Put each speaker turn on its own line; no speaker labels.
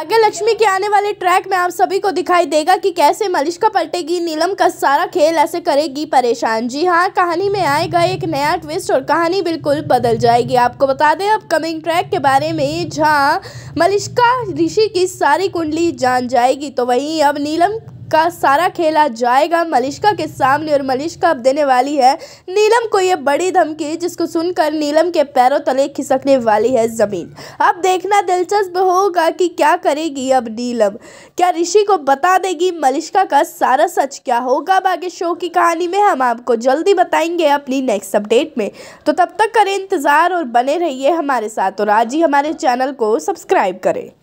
भाग्य लक्ष्मी के आने वाले ट्रैक में आप सभी को दिखाई देगा कि कैसे मलिश्का पलटेगी नीलम का सारा खेल ऐसे करेगी परेशान जी हाँ कहानी में आएगा एक नया ट्विस्ट और कहानी बिल्कुल बदल जाएगी आपको बता दें अपकमिंग ट्रैक के बारे में जहाँ मलिश्का ऋषि की सारी कुंडली जान जाएगी तो वहीं अब नीलम का सारा खेला जाएगा मलिश्का के सामने और मलिश्का अब देने वाली है नीलम को यह बड़ी धमकी जिसको सुनकर नीलम के पैरों तले खिसकने वाली है ज़मीन अब देखना दिलचस्प होगा कि क्या करेगी अब नीलम क्या ऋषि को बता देगी मलिश्का का सारा सच क्या होगा बाकी शो की कहानी में हम आपको जल्दी बताएंगे अपनी नेक्स्ट अपडेट में तो तब तक करें इंतज़ार और बने रहिए हमारे साथ और आज ही हमारे चैनल को सब्सक्राइब करें